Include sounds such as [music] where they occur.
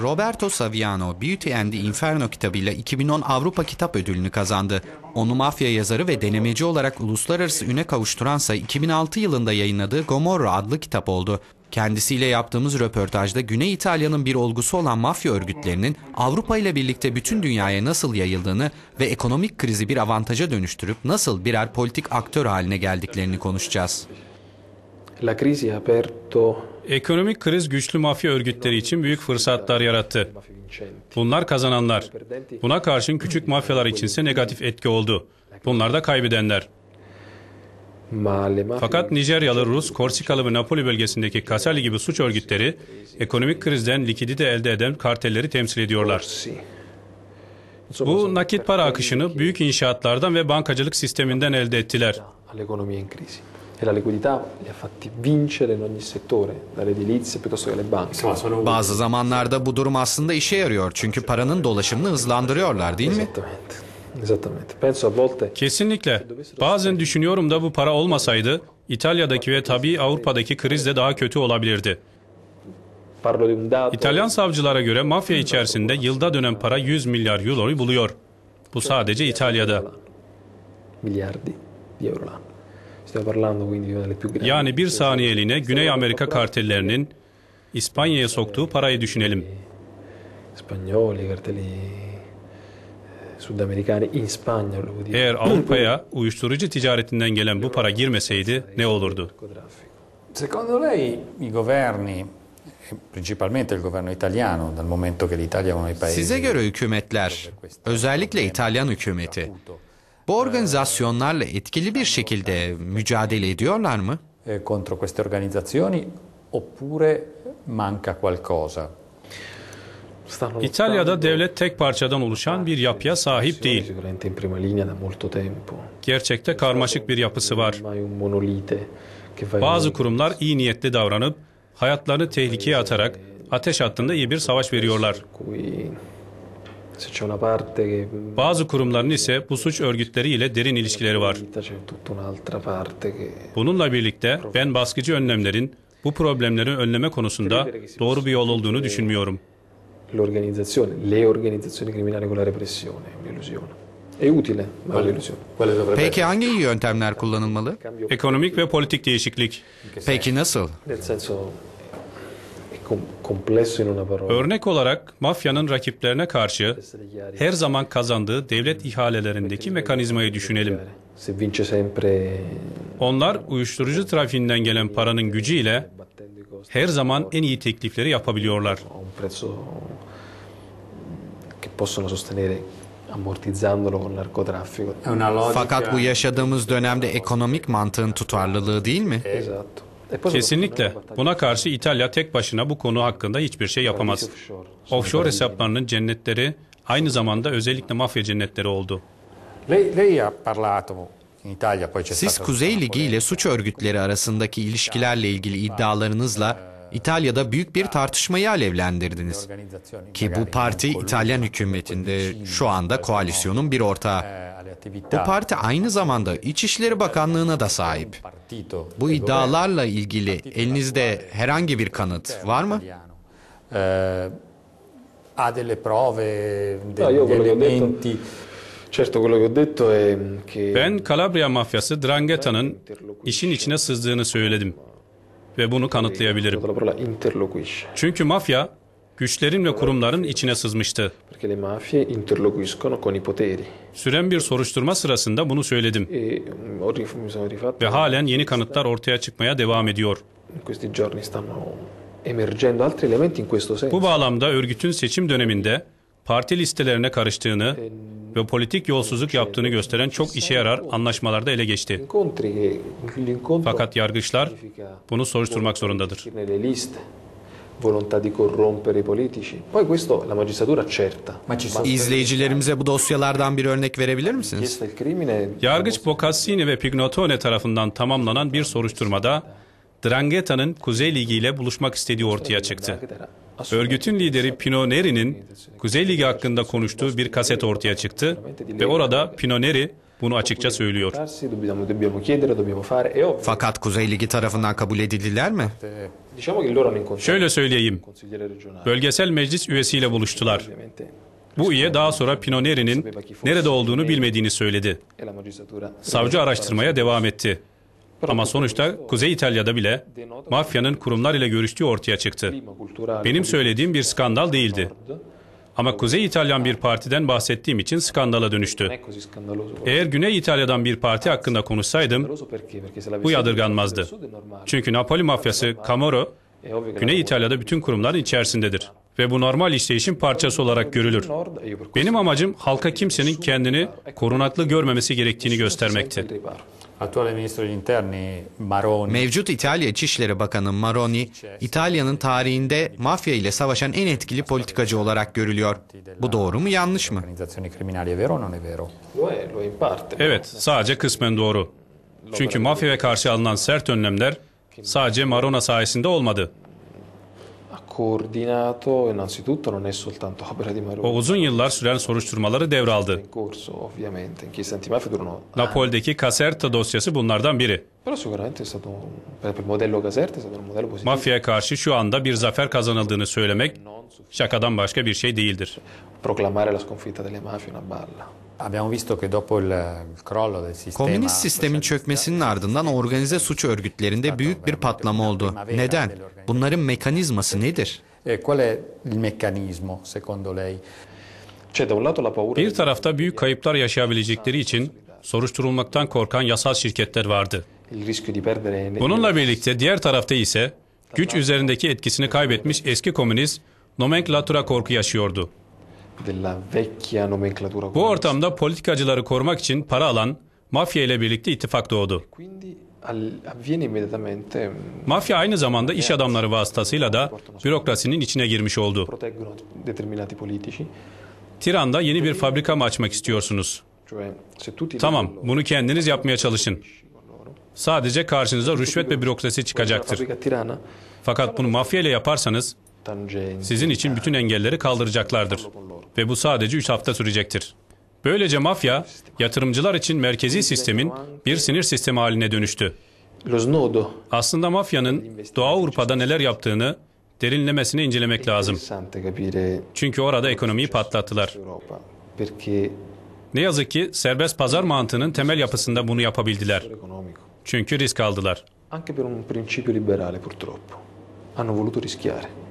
Roberto Saviano Beauty and the Inferno kitabıyla 2010 Avrupa Kitap Ödülünü kazandı. Onu mafya yazarı ve denemeci olarak uluslararası üne kavuşturansa 2006 yılında yayınladığı Gomorra adlı kitap oldu. Kendisiyle yaptığımız röportajda Güney İtalya'nın bir olgusu olan mafya örgütlerinin Avrupa ile birlikte bütün dünyaya nasıl yayıldığını ve ekonomik krizi bir avantaja dönüştürüp nasıl birer politik aktör haline geldiklerini konuşacağız. Ekonomik kriz güçlü mafya örgütleri için büyük fırsatlar yarattı. Bunlar kazananlar. Buna karşın küçük mafyalar içinse negatif etki oldu. Bunlar da kaybedenler. Fakat Nijeryalı, Rus, Korsikalı ve Napoli bölgesindeki Kasali gibi suç örgütleri ekonomik krizden likidite elde eden kartelleri temsil ediyorlar. Bu nakit para akışını büyük inşaatlardan ve bankacılık sisteminden elde ettiler e la liquidità li ha fatti vincere in ogni settore, dall'edilizia piuttosto che alle banche. Bazı zamanlarda bu durum aslında işe yarıyor çünkü paranın dolaşımını hızlandırıyorlar değil mi? Kesinlikle. Bazen düşünüyorum da bu para olmasaydı İtalya'daki ve tabii Avrupa'daki kriz de daha kötü olabilirdi. İtalyan savcılara göre mafya içerisinde yılda dönen para 100 milyar euroyu buluyor. Bu sadece İtalya'da. Milyardi euro. Yani bir saniyeliğine Güney Amerika kartellerinin İspanya'ya soktuğu parayı düşünelim. Eğer [clears throat] Avrupa'ya uyuşturucu ticaretinden gelen bu para girmeseydi ne olurdu? Secondo lei i governi principalmente il governo italiano dal momento che l'Italia è uno dei paesi Size göre hükümetler özellikle İtalyan hükümeti bu organizasyonlarla etkili bir şekilde mücadele ediyorlar mı? E, contro queste organizzazioni oppure manca qualcosa? İtalya'da devlet tek parçadan oluşan bir yapıya sahip değil. Gerçekte karmaşık bir yapısı var. Bazı kurumlar iyi niyetli davranıp hayatlarını tehlikeye atarak ateş hattında iyi bir savaş veriyorlar. Mm, Bazı kurumların ise bu suç örgütleri ile derin ilişkileri var. Bununla birlikte ben baskıcı önlemlerin bu problemleri önleme konusunda doğru bir yol olduğunu düşünmüyorum. Peki hangi yöntemler kullanılmalı? Ekonomik ve politik değişiklik. Peki nasıl? Örnek olarak mafyanın rakiplerine karşı her zaman kazandığı devlet ihalelerindeki mekanizmayı düşünelim. Onlar uyuşturucu trafiğinden gelen paranın gücüyle her zaman en iyi teklifleri yapabiliyorlar. Fakat bu yaşadığımız dönemde ekonomik mantığın tutarlılığı değil mi? Kesinlikle. Buna karşı İtalya tek başına bu konu hakkında hiçbir şey yapamaz. Offshore hesaplarının cennetleri aynı zamanda özellikle mafya cennetleri oldu. Siz Kuzey Ligi ile suç örgütleri arasındaki ilişkilerle ilgili iddialarınızla eh, İtalya'da büyük bir tartışmayı alevlendirdiniz. Ki bu parti İtalyan hükümetinde şu anda koalisyonun bir ortağı. Bu parti aynı zamanda İçişleri Bakanlığı'na da sahip. Bu iddialarla ilgili elinizde herhangi bir kanıt var mı? Ha delle prove, degli ah, elementi. Ben Calabria mafyası Drangeta'nın işin içine sızdığını söyledim ve bunu kanıtlayabilirim. Çünkü mafya güçlerin ve kurumların içine sızmıştı. Süren bir soruşturma sırasında bunu söyledim. E, ve halen yeni kanıtlar ortaya çıkmaya devam ediyor. Bu bağlamda örgütün seçim döneminde parti listelerine karıştığını e, ve politik yolsuzluk yaptığını gösteren çok işe yarar anlaşmalarda ele geçti. Fakat yargıçlar bunu soruşturmak zorundadır. İzleyicilerimize bu dosyalardan bir örnek verebilir misiniz? Yargıç Boccassini ve Pignatone tarafından tamamlanan bir soruşturmada Dranghetha'nın Kuzey Ligi ile buluşmak istediği ortaya çıktı. Örgütün lideri Pino Neri'nin Kuzey Ligi hakkında konuştuğu bir kaset ortaya çıktı ve orada Pino Neri bunu açıkça söylüyor. Fakat Kuzey Ligi tarafından kabul edildiler mi? Şöyle söyleyeyim. Bölgesel meclis üyesiyle buluştular. Bu üye daha sonra Pinoneri'nin nerede olduğunu bilmediğini söyledi. Savcı araştırmaya devam etti. Ama sonuçta Kuzey İtalya'da bile mafyanın kurumlar ile görüştüğü ortaya çıktı. Benim söylediğim bir skandal değildi. Ama Kuzey İtalyan bir partiden bahsettiğim için skandala dönüştü. Eğer Güney İtalya'dan bir parti hakkında konuşsaydım bu yadırganmazdı. Çünkü Napoli mafyası Camorro Güney İtalya'da bütün kurumların içerisindedir ve bu normal işleyişin parçası olarak görülür. Benim amacım halka kimsenin kendini korunaklı görmemesi gerektiğini göstermekti. Mevcut İtalya İçişleri Bakanı Maroni, İtalya'nın tarihinde mafya ile savaşan en etkili politikacı olarak görülüyor. Bu doğru mu yanlış mı? Evet, sadece kısmen doğru. Çünkü mafyaya karşı alınan sert önlemler sadece Marona sayesinde olmadı. [laughs] O uzun yıllar süren soruşturmaları devraldı. Napoli'deki Caserta dosyası bunlardan biri. Mafyaya karşı şu anda bir zafer kazanıldığını söylemek şakadan başka bir şey değildir. Proclamare la sconfitta delle mafie una balla. Komünist sistemin çökmesinin ardından organize suç örgütlerinde büyük bir patlama oldu. Neden? Bunların mekanizması nedir? E bir tarafta büyük kayıplar yaşayabilecekleri için soruşturulmaktan korkan yasal şirketler vardı. Bununla birlikte diğer tarafta ise güç üzerindeki etkisini kaybetmiş eski komünist nomenklatura korku yaşıyordu. Bu ortamda politikacıları korumak için para alan mafya ile birlikte ittifak doğdu. E mm, mafya aynı zamanda iş adamları vasıtasıyla da bürokrasinin içine girmiş oldu. Tiran'da yeni bir fabrika mı açmak istiyorsunuz? Tamam, bunu kendiniz yapmaya çalışın. Sadece karşınıza rüşvet ve bürokrasi çıkacaktır. Fakat bunu mafya ile yaparsanız sizin için bütün engelleri kaldıracaklardır. Ve bu sadece 3 hafta sürecektir. Böylece mafya, yatırımcılar için merkezi sistemin bir sinir sistemi haline dönüştü. Aslında mafyanın Doğu Avrupa'da neler yaptığını derinlemesine incelemek lazım. Çünkü orada ekonomiyi patlattılar. Ne yazık ki serbest pazar mantığının temel yapısında bunu yapabildiler. Çünkü risk aldılar. Anche per un principio liberale purtroppo. Hanno voluto rischiare.